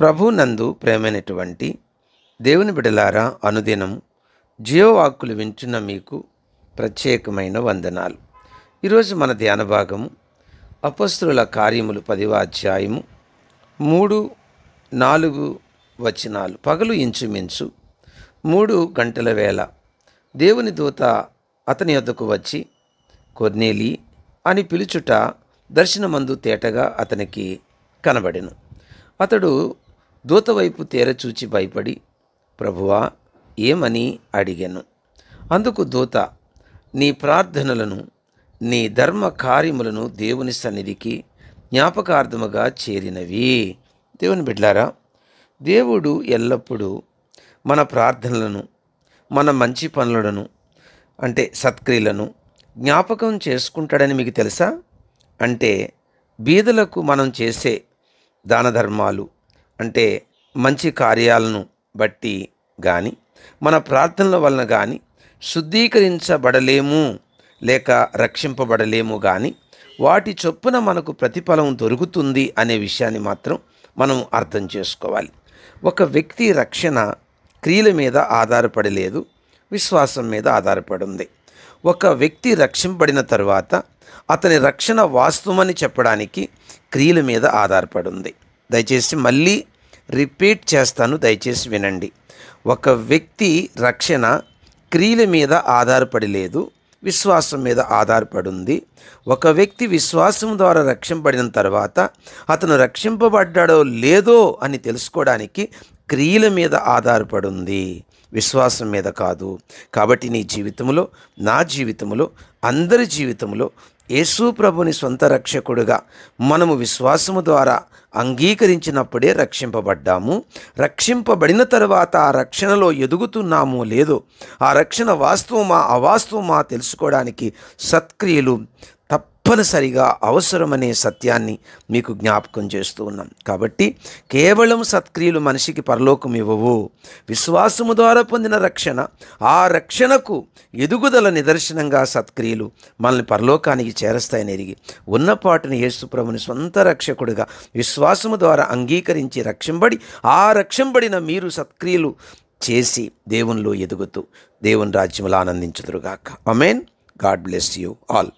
ప్రభునందు ప్రేమైనటువంటి దేవుని బిడలారా అనుదినం జియోవాక్కులు వింటున్న మీకు ప్రత్యేకమైన వందనాలు ఈరోజు మన ధ్యాన భాగము అపస్తుల కార్యములు పదివ అధ్యాయము మూడు నాలుగు వచనాలు పగలు ఇంచుమించు మూడు గంటల వేళ దేవుని దూత అతని వద్దకు వచ్చి కొర్నేలి అని పిలుచుట దర్శనమందు తేటగా అతనికి కనబడెను అతడు దూతవైపు తేరచూచి భయపడి ప్రభువా ఏమని అడిగాను అందుకు దూత నీ ప్రార్థనలను నీ ధర్మ కార్యములను దేవుని సన్నిధికి జ్ఞాపకార్థముగా చేరినవి దేవుని బిడ్లారా దేవుడు ఎల్లప్పుడూ మన ప్రార్థనలను మన మంచి పనులను అంటే సత్క్రియలను జ్ఞాపకం చేసుకుంటాడని మీకు తెలుసా అంటే బీదలకు మనం చేసే దాన ధర్మాలు అంటే మంచి కార్యాలను బట్టి కానీ మన ప్రార్థనల వలన కానీ శుద్ధీకరించబడలేము లేక రక్షింపబడలేము కానీ వాటి చొప్పున మనకు ప్రతిఫలం దొరుకుతుంది అనే విషయాన్ని మాత్రం మనం అర్థం చేసుకోవాలి ఒక వ్యక్తి రక్షణ క్రియల మీద ఆధారపడలేదు విశ్వాసం మీద ఆధారపడింది ఒక వ్యక్తి రక్షింపబడిన తరువాత అతని రక్షణ వాస్తవమని చెప్పడానికి క్రియల మీద ఉంది దయచేసి మళ్ళీ రిపీట్ చేస్తాను దయచేసి వినండి ఒక వ్యక్తి రక్షణ క్రియల మీద ఆధారపడి లేదు విశ్వాసం మీద ఆధారపడింది ఒక వ్యక్తి విశ్వాసం ద్వారా రక్షింపబడిన తర్వాత అతను రక్షింపబడ్డాడో లేదో అని తెలుసుకోవడానికి క్రియల మీద ఆధారపడుంది విశ్వాసం మీద కాదు కాబట్టి నీ జీవితంలో నా జీవితంలో అందరి జీవితంలో యేసు ప్రభుని సొంత రక్షకుడుగా మనము విశ్వాసము ద్వారా అంగీకరించినప్పుడే రక్షింపబడ్డాము రక్షింపబడిన తర్వాత ఆ రక్షణలో ఎదుగుతున్నామో లేదో ఆ రక్షణ వాస్తవమా అవాస్తవమా తెలుసుకోవడానికి సత్క్రియలు తప్పనిసరిగా అవసరమనే సత్యాన్ని మీకు జ్ఞాపకం చేస్తూ ఉన్నాం కాబట్టి కేవలం సత్క్రియలు మనిషికి పరలోకం ఇవ్వవు విశ్వాసము ద్వారా పొందిన రక్షణ ఆ రక్షణకు ఎదుగుదల నిదర్శనంగా సత్క్రియలు మనల్ని పరలోకానికి చేరస్తాయని ఎరిగి ఉన్నపాటిని యేసుప్రభుని సొంత రక్షకుడిగా విశ్వాసము ద్వారా అంగీకరించి రక్షింబడి ఆ రక్షంబడిన మీరు సత్క్రియలు చేసి దేవునిలో ఎదుగుతూ దేవుని రాజ్యములు ఆనందించుదురుగాక amen God bless you all